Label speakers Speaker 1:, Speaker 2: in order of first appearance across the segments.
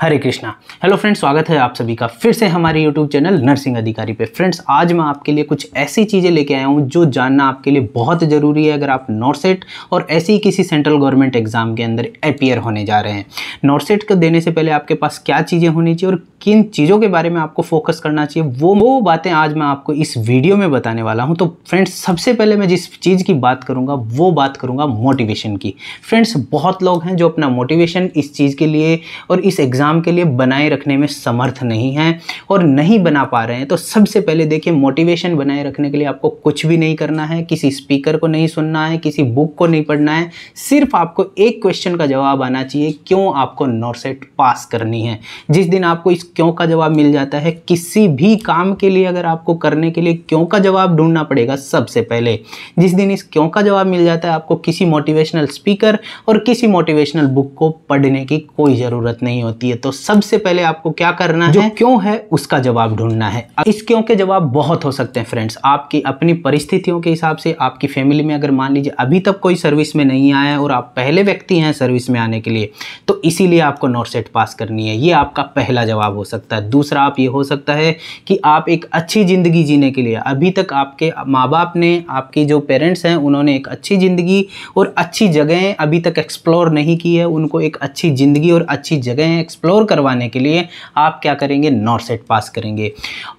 Speaker 1: हरे Krishna hello friends स्वागत है आप सभी का फिर से हमारे यूट्यूब चैनल नर्सिंग अधिकारी पे फ्रेंड्स आज मैं आपके लिए कुछ ऐसी चीज़ें लेके आया हूँ जो जानना आपके लिए बहुत ज़रूरी है अगर आप नॉर्सेट और ऐसे ही किसी सेंट्रल गवर्नमेंट एग्ज़ाम के अंदर अपियर होने जा रहे हैं नॉर्सेट को देने से पहले आपके पास क्या चीज़ें होनी चाहिए और किन चीज़ों के बारे में आपको फोकस करना चाहिए वो वो बातें आज मैं आपको इस वीडियो में बताने वाला हूँ तो फ्रेंड्स सबसे पहले मैं जिस चीज़ की बात करूँगा वो बात करूँगा मोटिवेशन की फ्रेंड्स बहुत लोग हैं जो अपना मोटिवेशन इस चीज़ के लिए और इस एग्ज़ाम एग्ज़ाम के लिए बनाए रखने में समर्थ नहीं है और नहीं बना पा रहे हैं तो सबसे पहले देखिए मोटिवेशन बनाए रखने के लिए आपको कुछ भी नहीं करना है किसी स्पीकर को नहीं सुनना है किसी बुक को नहीं पढ़ना है सिर्फ आपको एक क्वेश्चन का जवाब आना चाहिए क्यों आपको नॉर्सेट पास करनी है जिस दिन आपको इस क्यों का जवाब मिल जाता है किसी भी काम के लिए अगर आपको करने के लिए क्यों का जवाब ढूंढना पड़ेगा सबसे पहले जिस दिन इस क्यों का जवाब मिल जाता है आपको किसी मोटिवेशनल स्पीकर और किसी मोटिवेशनल बुक को पढ़ने की कोई ज़रूरत नहीं होती है तो सबसे पहले आपको क्या करना जो है क्यों है उसका जवाब ढूंढना है इस क्यों के जवाब बहुत हो सकते हैं फ्रेंड्स आपकी अपनी परिस्थितियों के हिसाब से आपकी फैमिली में अगर मान लीजिए अभी तक कोई सर्विस में नहीं आया है और आप पहले व्यक्ति हैं सर्विस में आने के लिए तो इसीलिए आपको नॉर्सेट पास करनी है ये आपका पहला जवाब हो सकता है दूसरा आप ये हो सकता है कि आप एक अच्छी ज़िंदगी जीने के लिए अभी तक आपके माँ बाप ने आपके जो पेरेंट्स हैं उन्होंने एक अच्छी ज़िंदगी और अच्छी जगहें अभी तक एक्सप्लोर नहीं की है उनको एक अच्छी ज़िंदगी और अच्छी जगहें एक्सप्लोर एक्सप्लोर करवाने के लिए आप क्या करेंगे नॉर्थ सेट पास करेंगे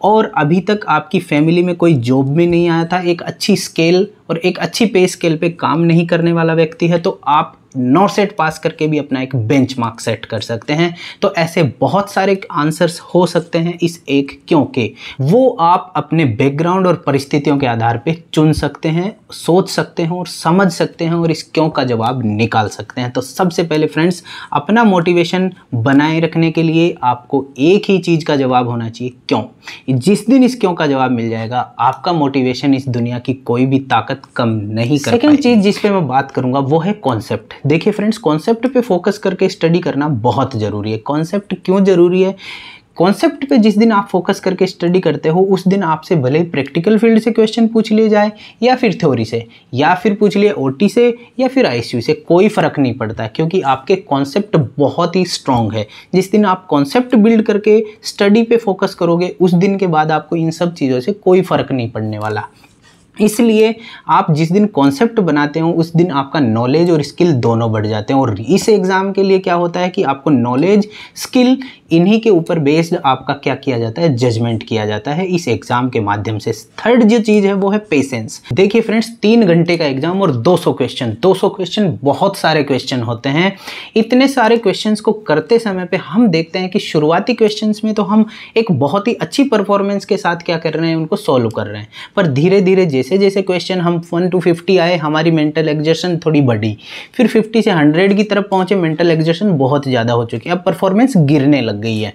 Speaker 1: और अभी तक आपकी फैमिली में कोई जॉब भी नहीं आया था एक अच्छी स्केल और एक अच्छी पे स्केल पे काम नहीं करने वाला व्यक्ति है तो आप नौ सेट पास करके भी अपना एक बेंच मार्क सेट कर सकते हैं तो ऐसे बहुत सारे आंसर्स हो सकते हैं इस एक क्यों के वो आप अपने बैकग्राउंड और परिस्थितियों के आधार पे चुन सकते हैं सोच सकते हैं और समझ सकते हैं और इस क्यों का जवाब निकाल सकते हैं तो सबसे पहले फ्रेंड्स अपना मोटिवेशन बनाए रखने के लिए आपको एक ही चीज़ का जवाब होना चाहिए क्यों जिस दिन इस क्यों का जवाब मिल जाएगा आपका मोटिवेशन इस दुनिया की कोई भी ताकत कम नहीं कर सेकेंड चीज़ जिस पर मैं बात करूँगा वो है कॉन्सेप्ट देखिए फ्रेंड्स कॉन्सेप्ट पे फोकस करके स्टडी करना बहुत ज़रूरी है कॉन्सेप्ट क्यों ज़रूरी है कॉन्सेप्ट पे जिस दिन आप फोकस करके स्टडी करते हो उस दिन आपसे भले प्रैक्टिकल फील्ड से क्वेश्चन पूछ लिए जाए या फिर थ्योरी से या फिर पूछ लिए ओटी से या फिर आईसीयू से कोई फ़र्क नहीं पड़ता क्योंकि आपके कॉन्सेप्ट बहुत ही स्ट्रॉन्ग है जिस दिन आप कॉन्सेप्ट बिल्ड करके स्टडी पे फोकस करोगे उस दिन के बाद आपको इन सब चीज़ों से कोई फ़र्क नहीं पड़ने वाला इसलिए आप जिस दिन कॉन्सेप्ट बनाते हो उस दिन आपका नॉलेज और स्किल दोनों बढ़ जाते हैं और इस एग्ज़ाम के लिए क्या होता है कि आपको नॉलेज स्किल इन्हीं के ऊपर बेस्ड आपका क्या किया जाता है जजमेंट किया जाता है इस एग्जाम के माध्यम से थर्ड जो चीज है वो है पेशेंस देखिए फ्रेंड्स तीन घंटे का एग्जाम और 200 क्वेश्चन 200 क्वेश्चन बहुत सारे क्वेश्चन होते हैं इतने सारे क्वेश्चन को करते समय पर हम देखते हैं कि शुरुआती क्वेश्चन में तो हम एक बहुत ही अच्छी परफॉर्मेंस के साथ क्या कर रहे हैं उनको सॉल्व कर रहे हैं पर धीरे धीरे जैसे जैसे क्वेश्चन हम वन टू फिफ्टी आए हमारी मेंटल एग्जर्शन थोड़ी बढ़ी फिर फिफ्टी से हंड्रेड की तरफ पहुंचे मेंटल एग्जर्शन बहुत ज़्यादा हो चुकी है अब परफॉर्मेंस गिरने लग लग गई है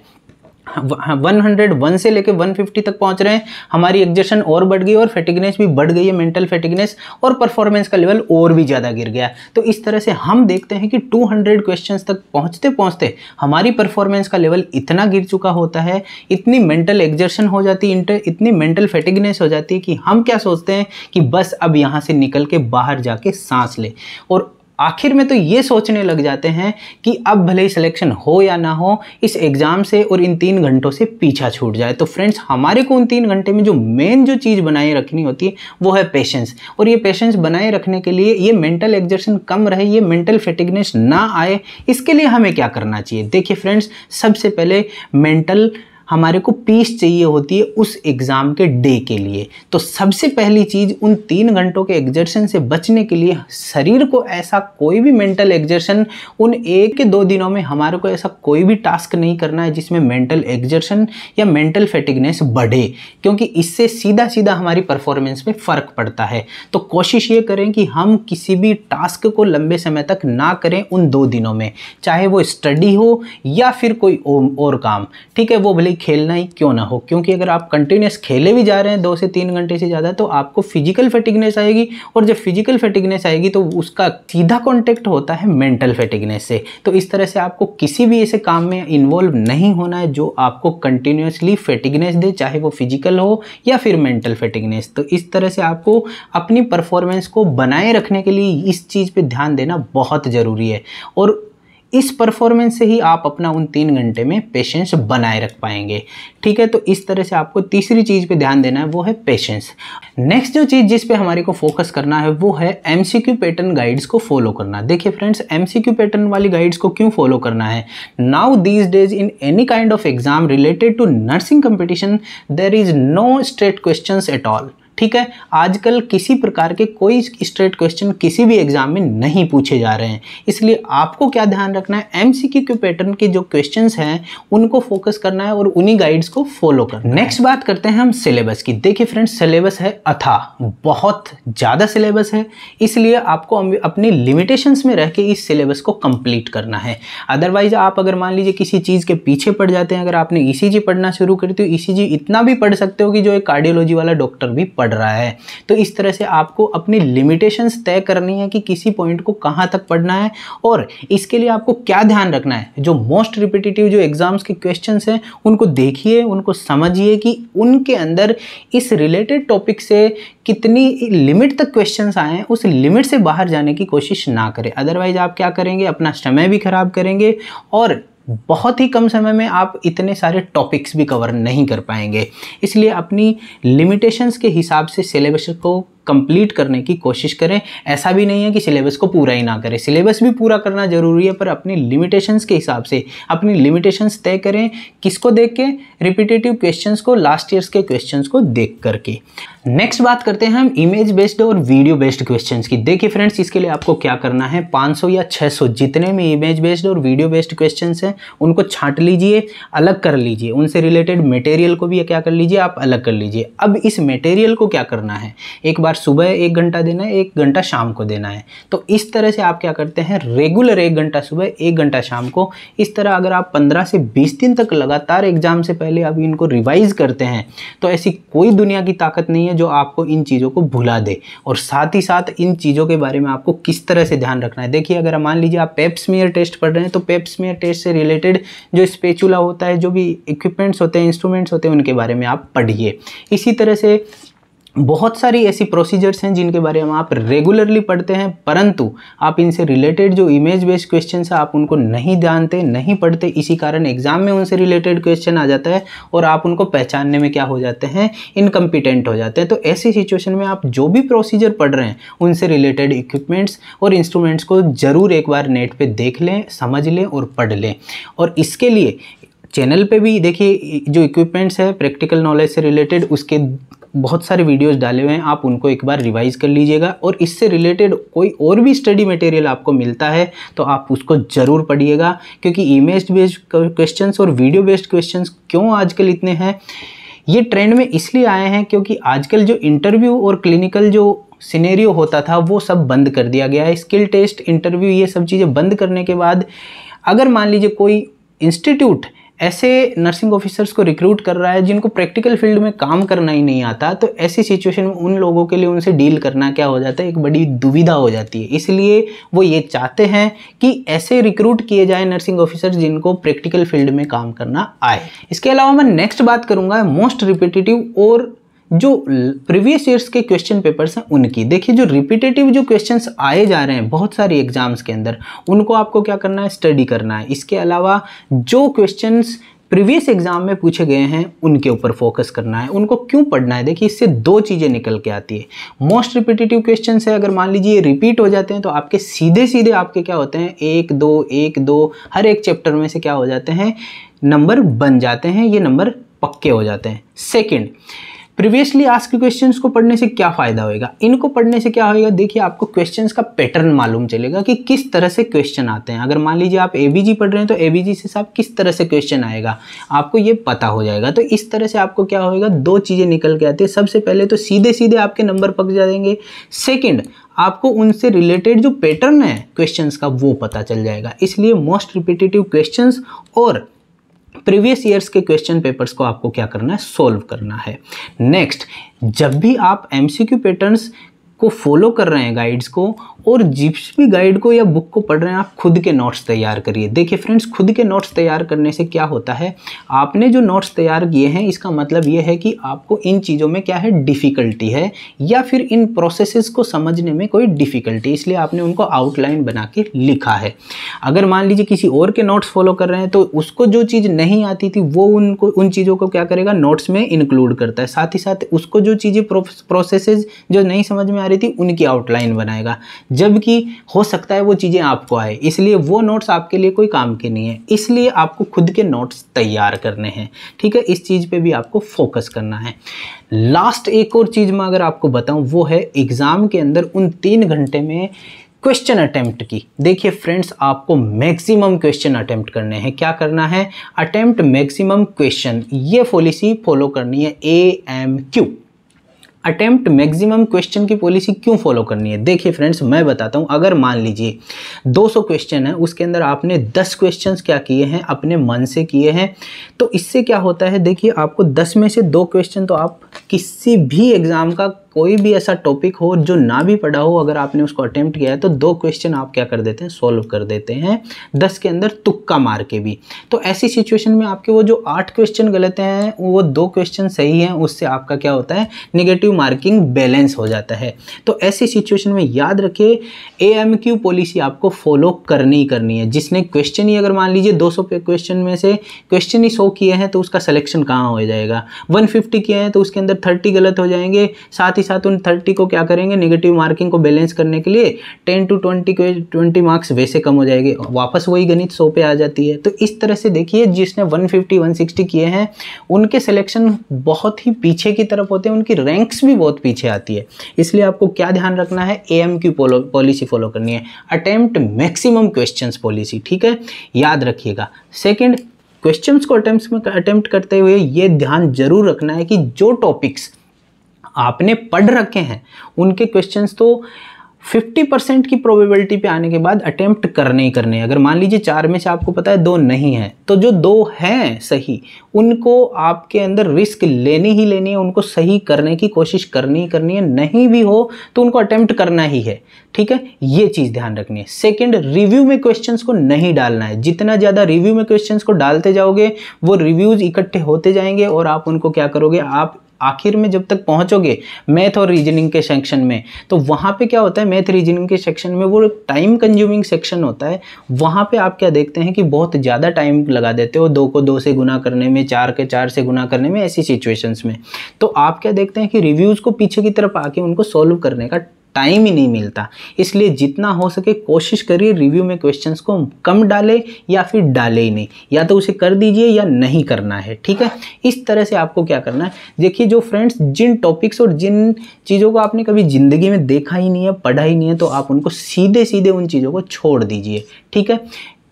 Speaker 1: 101 हाँ, हाँ, से लेके 150 तक पहुंच रहे हैं हमारी एग्जेशन और बढ़ गई और फेटिगनेस भी बढ़ गई है मेंटल फेटिगनेस और परफॉर्मेंस का लेवल और भी ज़्यादा गिर गया तो इस तरह से हम देखते हैं कि 200 क्वेश्चंस तक पहुंचते पहुंचते हमारी परफॉर्मेंस का लेवल इतना गिर चुका होता है इतनी मेंटल एग्जर्शन हो जाती है इतनी मेंटल फेटिगनेस हो जाती है कि हम क्या सोचते हैं कि बस अब यहाँ से निकल के बाहर जाके सांस लें और आखिर में तो ये सोचने लग जाते हैं कि अब भले ही सिलेक्शन हो या ना हो इस एग्ज़ाम से और इन तीन घंटों से पीछा छूट जाए तो फ्रेंड्स हमारे को उन तीन घंटे में जो मेन जो चीज़ बनाए रखनी होती है वो है पेशेंस और ये पेशेंस बनाए रखने के लिए ये मेंटल एग्जर्शन कम रहे ये मेंटल फिटिगनेस ना आए इसके लिए हमें क्या करना चाहिए देखिए फ्रेंड्स सबसे पहले मेंटल हमारे को पीस चाहिए होती है उस एग्ज़ाम के डे के लिए तो सबसे पहली चीज़ उन तीन घंटों के एग्जर्शन से बचने के लिए शरीर को ऐसा कोई भी मेंटल एग्जर्शन उन एक के दो दिनों में हमारे को ऐसा कोई भी टास्क नहीं करना है जिसमें मेंटल एग्जर्शन या मेंटल फेटिगनेस बढ़े क्योंकि इससे सीधा सीधा हमारी परफॉर्मेंस में फ़र्क पड़ता है तो कोशिश ये करें कि हम किसी भी टास्क को लंबे समय तक ना करें उन दो दिनों में चाहे वो स्टडी हो या फिर कोई और काम ठीक है वो भले भाई खेलना ही क्यों ना हो क्योंकि अगर आप कंटिन्यूस खेले भी जा रहे हैं दो से तीन घंटे से ज़्यादा तो आपको फिजिकल फेटिगनेस आएगी और जब फिजिकल फेटिगनेस आएगी तो उसका सीधा कॉन्टेक्ट होता है मेंटल फेटिगनेस से तो इस तरह से आपको किसी भी ऐसे काम में इन्वॉल्व नहीं होना है जो आपको कंटिन्यूसली फेटिगनेस दे चाहे वो फिजिकल हो या फिर मेंटल फेटिगनेस तो इस तरह से आपको अपनी परफॉर्मेंस को बनाए रखने के लिए इस चीज़ पर ध्यान देना बहुत ज़रूरी है और इस परफॉर्मेंस से ही आप अपना उन तीन घंटे में पेशेंस बनाए रख पाएंगे ठीक है तो इस तरह से आपको तीसरी चीज़ पे ध्यान देना है वो है पेशेंस नेक्स्ट जो चीज़ जिस पे हमारे को फोकस करना है वो है एम पैटर्न गाइड्स को फॉलो करना देखिए फ्रेंड्स एम पैटर्न वाली गाइड्स को क्यों फॉलो करना है now these days in any kind of exam related to nursing competition there is no straight question at all ठीक है आजकल किसी प्रकार के कोई स्ट्रेट क्वेश्चन किसी भी एग्जाम में नहीं पूछे जा रहे हैं इसलिए आपको क्या ध्यान रखना है एम के पैटर्न के जो क्वेश्चन हैं उनको फोकस करना है और उन्हीं गाइड्स को फॉलो करना नेक्स्ट बात करते हैं हम सिलेबस की देखिए फ्रेंड्स सिलेबस है अथा बहुत ज़्यादा सिलेबस है इसलिए आपको अपनी लिमिटेशंस में रह के इस सिलेबस को कंप्लीट करना है अदरवाइज आप अगर मान लीजिए किसी चीज़ के पीछे पड़ जाते हैं अगर आपने ई e पढ़ना शुरू दी हो तो ई e इतना भी पढ़ सकते हो कि जो एक कार्डियोलॉजी वाला डॉक्टर भी पढ़ पढ़ रहा है तो इस तरह से आपको अपनी लिमिटेशंस तय करनी है कि किसी पॉइंट को कहाँ तक पढ़ना है और इसके लिए आपको क्या ध्यान रखना है जो मोस्ट रिपीटेटिव जो एग्ज़ाम्स के क्वेश्चन हैं उनको देखिए उनको समझिए कि उनके अंदर इस रिलेटेड टॉपिक से कितनी लिमिट तक क्वेश्चन आए उस लिमिट से बाहर जाने की कोशिश ना करें अदरवाइज़ आप क्या करेंगे अपना समय भी ख़राब करेंगे और बहुत ही कम समय में आप इतने सारे टॉपिक्स भी कवर नहीं कर पाएंगे इसलिए अपनी लिमिटेशंस के हिसाब से सिलेबस को कंप्लीट करने की कोशिश करें ऐसा भी नहीं है कि सिलेबस को पूरा ही ना करें सिलेबस भी पूरा करना ज़रूरी है पर अपनी लिमिटेशंस के हिसाब से अपनी लिमिटेशंस तय करें किसको देख के रिपीटेटिव क्वेश्चंस को लास्ट ईयर्स के क्वेश्चंस को देख करके नेक्स्ट बात करते हैं हम इमेज बेस्ड और वीडियो बेस्ड क्वेश्चन की देखिए फ्रेंड्स इसके लिए आपको क्या करना है पाँच या छः जितने भी इमेज बेस्ड और वीडियो बेस्ड क्वेश्चन हैं उनको छाँट लीजिए अलग कर लीजिए उनसे रिलेटेड मटेरियल को भी क्या कर लीजिए आप अलग कर लीजिए अब इस मटेरियल को क्या करना है एक बार आर सुबह एक घंटा देना है एक घंटा शाम को देना है तो इस तरह से आप क्या करते हैं रेगुलर एक घंटा सुबह एक घंटा शाम को इस तरह अगर आप पंद्रह से बीस दिन तक लगातार एग्जाम से पहले आप इनको रिवाइज करते हैं तो ऐसी कोई दुनिया की ताकत नहीं है जो आपको इन चीज़ों को भुला दे और साथ ही साथ इन चीज़ों के बारे में आपको किस तरह से ध्यान रखना है देखिए अगर मान लीजिए आप पेप्समियर टेस्ट पढ़ रहे हैं तो पेप्समियर टेस्ट से रिलेटेड जो स्पेचुला होता है जो भी इक्विपमेंट्स होते हैं इंस्ट्रूमेंट्स होते हैं उनके बारे में आप पढ़िए इसी तरह से बहुत सारी ऐसी प्रोसीजर्स हैं जिनके बारे में आप रेगुलरली पढ़ते हैं परंतु आप इनसे रिलेटेड जो इमेज बेस्ड क्वेश्चन है आप उनको नहीं जानते नहीं पढ़ते इसी कारण एग्जाम में उनसे रिलेटेड क्वेश्चन आ जाता है और आप उनको पहचानने में क्या हो जाते हैं इनकम्पिटेंट हो जाते हैं तो ऐसी सिचुएशन में आप जो भी प्रोसीजर पढ़ रहे हैं उनसे रिलेटेड इक्विपमेंट्स और इंस्ट्रूमेंट्स को ज़रूर एक बार नेट पर देख लें समझ लें और पढ़ लें और इसके लिए चैनल पे भी देखिए जो इक्विपमेंट्स है प्रैक्टिकल नॉलेज से रिलेटेड उसके बहुत सारे वीडियोस डाले हुए हैं आप उनको एक बार रिवाइज़ कर लीजिएगा और इससे रिलेटेड कोई और भी स्टडी मटेरियल आपको मिलता है तो आप उसको ज़रूर पढ़िएगा क्योंकि इमेज बेस्ड क्वेश्चन और वीडियो बेस्ड क्वेश्चन क्यों आजकल इतने हैं ये ट्रेंड में इसलिए आए हैं क्योंकि आजकल जो इंटरव्यू और क्लिनिकल जो सिनेरियो होता था वो सब बंद कर दिया गया है स्किल टेस्ट इंटरव्यू ये सब चीज़ें बंद करने के बाद अगर मान लीजिए कोई इंस्टीट्यूट ऐसे नर्सिंग ऑफिसर्स को रिक्रूट कर रहा है जिनको प्रैक्टिकल फील्ड में काम करना ही नहीं आता तो ऐसी सिचुएशन में उन लोगों के लिए उनसे डील करना क्या हो जाता है एक बड़ी दुविधा हो जाती है इसलिए वो ये चाहते हैं कि ऐसे रिक्रूट किए जाए नर्सिंग ऑफिसर्स जिनको प्रैक्टिकल फील्ड में काम करना आए इसके अलावा मैं नेक्स्ट बात करूँगा मोस्ट रिपीटेटिव और जो प्रीवियस ईयर्स के क्वेश्चन पेपर्स हैं उनकी देखिए जो रिपीटेटिव जो क्वेश्चंस आए जा रहे हैं बहुत सारे एग्जाम्स के अंदर उनको आपको क्या करना है स्टडी करना है इसके अलावा जो क्वेश्चंस प्रीवियस एग्जाम में पूछे गए हैं उनके ऊपर फोकस करना है उनको क्यों पढ़ना है देखिए इससे दो चीज़ें निकल के आती है मोस्ट रिपीटेटिव क्वेश्चन है अगर मान लीजिए रिपीट हो जाते हैं तो आपके सीधे सीधे आपके क्या होते हैं एक दो एक दो हर एक चैप्टर में से क्या हो जाते हैं नंबर बन जाते हैं ये नंबर पक्के हो जाते हैं सेकेंड प्रीवियसली आज के क्वेश्चन को पढ़ने से क्या फ़ायदा होगा इनको पढ़ने से क्या होगा देखिए आपको क्वेश्चन का पैटर्न मालूम चलेगा कि किस तरह से क्वेश्चन आते हैं अगर मान लीजिए आप जी पढ़ रहे हैं तो जी से साहब किस तरह से क्वेश्चन आएगा आपको ये पता हो जाएगा तो इस तरह से आपको क्या होगा दो चीज़ें निकल के आती है सबसे पहले तो सीधे सीधे आपके नंबर पक जाएंगे सेकेंड आपको उनसे रिलेटेड जो पैटर्न है क्वेश्चंस का वो पता चल जाएगा इसलिए मोस्ट रिपीटेटिव क्वेश्चंस और प्रीवियस ईयर्स के क्वेश्चन पेपर्स को आपको क्या करना है सोल्व करना है नेक्स्ट जब भी आप एमसीक्यू पैटर्न्स को फॉलो कर रहे हैं गाइड्स को और जिप्स भी गाइड को या बुक को पढ़ रहे हैं आप खुद के नोट्स तैयार करिए देखिए फ्रेंड्स खुद के नोट्स तैयार करने से क्या होता है आपने जो नोट्स तैयार किए हैं इसका मतलब ये है कि आपको इन चीज़ों में क्या है डिफ़िकल्टी है या फिर इन प्रोसेसेस को समझने में कोई डिफ़िकल्टी इसलिए आपने उनको आउटलाइन बना के लिखा है अगर मान लीजिए किसी और के नोट्स फॉलो कर रहे हैं तो उसको जो चीज़ नहीं आती थी वो उनको उन चीज़ों को क्या करेगा नोट्स में इंक्लूड करता है साथ ही साथ उसको जो चीज़ें प्रोसेसेज जो नहीं समझ में आ रही थी उनकी आउटलाइन बनाएगा जबकि हो सकता है वो चीज़ें आपको आए इसलिए वो नोट्स आपके लिए कोई काम के नहीं है इसलिए आपको खुद के नोट्स तैयार करने हैं ठीक है इस चीज़ पे भी आपको फोकस करना है लास्ट एक और चीज़ मैं अगर आपको बताऊं वो है एग्ज़ाम के अंदर उन तीन घंटे में क्वेश्चन अटेम्प्ट की देखिए फ्रेंड्स आपको मैक्सिमम क्वेश्चन अटेम्प्ट करने हैं क्या करना है अटेम्प्ट मैक्सिमम क्वेश्चन ये पॉलिसी फॉलो करनी है A M Q attempt maximum question की पॉलिसी क्यों फॉलो करनी है देखिए फ्रेंड्स मैं बताता हूँ अगर मान लीजिए 200 क्वेश्चन है उसके अंदर आपने 10 क्वेश्चंस क्या किए हैं अपने मन से किए हैं तो इससे क्या होता है देखिए आपको 10 में से दो क्वेश्चन तो आप किसी भी एग्ज़ाम का कोई भी ऐसा टॉपिक हो जो ना भी पढ़ा हो अगर आपने उसको अटेम्प्ट किया है तो दो क्वेश्चन आप क्या कर देते हैं सॉल्व कर देते हैं दस के अंदर तुक्का मार के भी तो ऐसी सिचुएशन में आपके वो जो आठ क्वेश्चन गलत हैं वो दो क्वेश्चन सही हैं उससे आपका क्या होता है निगेटिव मार्किंग बैलेंस हो जाता है तो ऐसी सिचुएशन में याद रखिए ए पॉलिसी आपको फॉलो करनी ही करनी है जिसने क्वेश्चन ही अगर मान लीजिए सौ क्वेश्चन में से क्वेश्चन ही सो किए हैं तो उसका सिलेक्शन कहाँ हो जाएगा वन किए हैं तो उसके अंदर थर्टी गलत हो जाएंगे साथ ही साथ उन थर्टी को क्या करेंगे नेगेटिव मार्किंग को बैलेंस करने के लिए टेन टू ट्वेंटी के ट्वेंटी मार्क्स वैसे कम हो जाएंगे वापस वही गणित सौ पे आ जाती है तो इस तरह से देखिए जिसने 150 160 किए हैं उनके सिलेक्शन बहुत ही पीछे की तरफ होते हैं उनकी रैंक्स भी बहुत पीछे आती है इसलिए आपको क्या ध्यान रखना है ए एम पॉलिसी फॉलो करनी है अटैम्प्ट मैक्सिमम क्वेश्चन पॉलिसी ठीक है याद रखिएगा सेकेंड क्वेश्चंस को अटैम्प्ट में अटैम्प्ट करते हुए ये ध्यान जरूर रखना है कि जो टॉपिक्स आपने पढ़ रखे हैं उनके क्वेश्चंस तो 50 परसेंट की प्रोबेबिलिटी पे आने के बाद अटेम्प्ट करने ही करने अगर मान लीजिए चार में से आपको पता है दो नहीं है तो जो दो हैं सही उनको आपके अंदर रिस्क लेनी ही लेनी है उनको सही करने की कोशिश करनी ही करनी है नहीं भी हो तो उनको अटेम्प्ट करना ही है ठीक है ये चीज़ ध्यान रखनी है सेकेंड रिव्यू में क्वेश्चन को नहीं डालना है जितना ज़्यादा रिव्यू में क्वेश्चन को डालते जाओगे वो रिव्यूज़ इकट्ठे होते जाएंगे और आप उनको क्या करोगे आप आखिर में जब तक पहुंचोगे मैथ और रीजनिंग के सेक्शन में तो वहाँ पे क्या होता है मैथ रीजनिंग के सेक्शन में वो टाइम कंज्यूमिंग सेक्शन होता है वहाँ पे आप क्या देखते हैं कि बहुत ज़्यादा टाइम लगा देते हो दो को दो से गुना करने में चार के चार से गुना करने में ऐसी सिचुएशंस में तो आप क्या देखते हैं कि रिव्यूज़ को पीछे की तरफ आके उनको सॉल्व करने का टाइम ही नहीं मिलता इसलिए जितना हो सके कोशिश करिए रिव्यू में क्वेश्चंस को कम डाले या फिर डाले ही नहीं या तो उसे कर दीजिए या नहीं करना है ठीक है इस तरह से आपको क्या करना है देखिए जो फ्रेंड्स जिन टॉपिक्स और जिन चीज़ों को आपने कभी ज़िंदगी में देखा ही नहीं है पढ़ा ही नहीं है तो आप उनको सीधे सीधे उन चीज़ों को छोड़ दीजिए ठीक है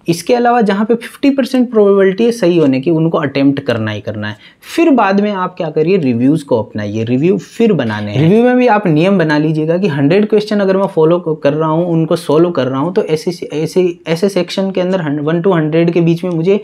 Speaker 1: इसके अलावा जहाँ पे 50 परसेंट प्रोबेबिलिटी है सही होने की उनको अटेम्प्ट करना ही करना है फिर बाद में आप क्या करिए रिव्यूज़ को अपनाइए रिव्यू फिर बनाने रिव्यू में भी आप नियम बना लीजिएगा कि 100 क्वेश्चन अगर मैं फॉलो कर रहा हूँ उनको सोल्व कर रहा हूँ तो ऐसे ऐसे ऐसे सेक्शन के अंदर वन टू हंड्रेड के बीच में मुझे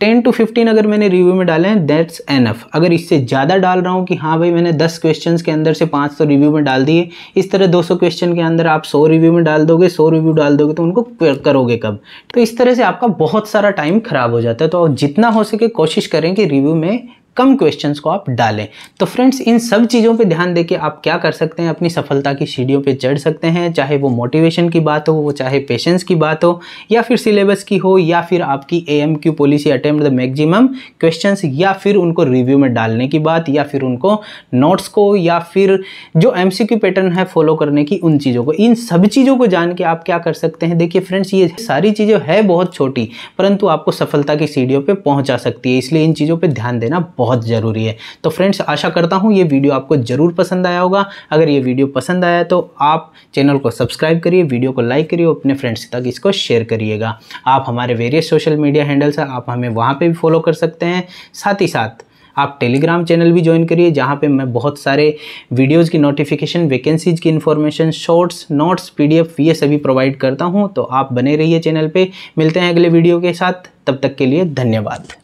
Speaker 1: टेन टू फिफ्टीन अगर मैंने रिव्यू में डाले हैं दैट्स एनफ अगर इससे ज़्यादा डाल रहा हूँ कि हाँ भाई मैंने दस क्वेश्चन के अंदर से पाँच सौ रिव्यू में डाल दिए इस तरह दो सौ क्वेश्चन के अंदर आप सौ रिव्यू में डाल दोगे सौ रिव्यू डाल दोगे तो उनको करोगे कब तो इस तरह से आपका बहुत सारा टाइम खराब हो जाता है तो जितना हो सके कोशिश करें कि रिव्यू में कम क्वेश्चंस को आप डालें तो फ्रेंड्स इन सब चीज़ों पे ध्यान देके आप क्या कर सकते हैं अपनी सफलता की सीढ़ियों पे चढ़ सकते हैं चाहे वो मोटिवेशन की बात हो वो चाहे पेशेंस की बात हो या फिर सिलेबस की हो या फिर आपकी A M Q policy attempt the maximum question या फिर उनको रिव्यू में डालने की बात या फिर उनको नोट्स को या फिर जो एम सी क्यू पैटर्न है फॉलो करने की उन चीज़ों को इन सब चीज़ों को जान के आप क्या कर सकते हैं देखिए फ्रेंड्स ये सारी चीज़ें है बहुत छोटी परंतु आपको सफलता की सीढ़ियों पर पहुँचा सकती है इसलिए इन चीज़ों पर ध्यान देना बहुत बहुत ज़रूरी है तो फ्रेंड्स आशा करता हूँ ये वीडियो आपको ज़रूर पसंद आया होगा अगर ये वीडियो पसंद आया तो आप चैनल को सब्सक्राइब करिए वीडियो को लाइक करिए अपने फ्रेंड्स तक इसको शेयर करिएगा आप हमारे वेरियस सोशल मीडिया हैंडल्स हैं आप हमें वहाँ पर भी फॉलो कर सकते हैं साथ ही साथ आप टेलीग्राम चैनल भी ज्वाइन करिए जहाँ पे मैं बहुत सारे वीडियोस की नोटिफिकेशन वैकेंसीज की इन्फॉर्मेशन शॉर्ट्स नोट्स पीडीएफ ये सभी प्रोवाइड करता हूँ तो आप बने रहिए चैनल पे मिलते हैं अगले वीडियो के साथ तब तक के लिए धन्यवाद